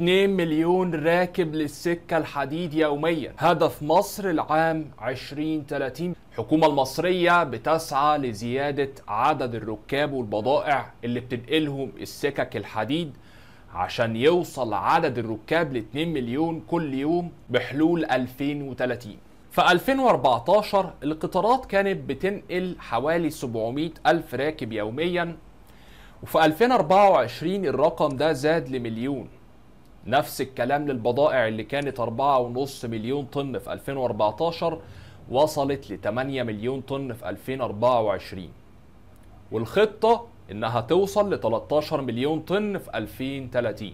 2 مليون راكب للسكة الحديد يوميا هدف مصر العام 2030 الحكومة المصرية بتسعى لزيادة عدد الركاب والبضائع اللي بتنقلهم السكك الحديد عشان يوصل عدد الركاب ل 2 مليون كل يوم بحلول 2030 في 2014 القطارات كانت بتنقل حوالي 700 ألف راكب يوميا وفي 2024 الرقم ده زاد لمليون نفس الكلام للبضائع اللي كانت 4.5 مليون طن في 2014 وصلت ل 8 مليون طن في 2024 والخطة إنها توصل ل 13 مليون طن في 2030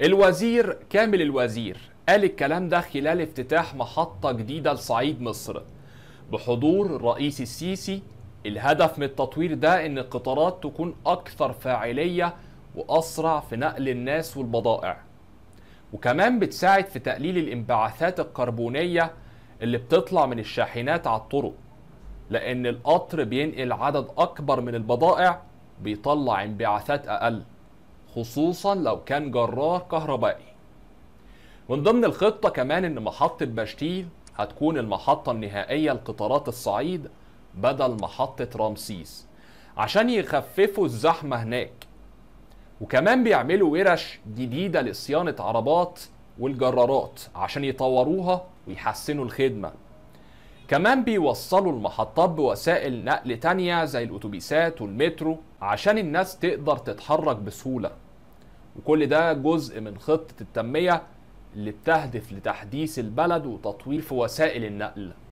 الوزير كامل الوزير قال الكلام ده خلال افتتاح محطة جديدة لصعيد مصر بحضور الرئيس السيسي الهدف من التطوير ده إن القطارات تكون أكثر فاعلية وأسرع في نقل الناس والبضائع وكمان بتساعد في تقليل الانبعاثات الكربونية اللي بتطلع من الشاحنات على الطرق لأن القطر بينقل عدد أكبر من البضائع بيطلع انبعاثات أقل خصوصا لو كان جرار كهربائي من ضمن الخطة كمان إن محطة بشتيل هتكون المحطة النهائية لقطارات الصعيد بدل محطة رمسيس عشان يخففوا الزحمة هناك وكمان بيعملوا ورش جديده لصيانه عربات والجرارات عشان يطوروها ويحسنوا الخدمه كمان بيوصلوا المحطات بوسائل نقل تانية زي الأتوبيسات والمترو عشان الناس تقدر تتحرك بسهولة وكل ده جزء من خطة التنمية اللي بتهدف لتحديث البلد وتطوير في وسائل النقل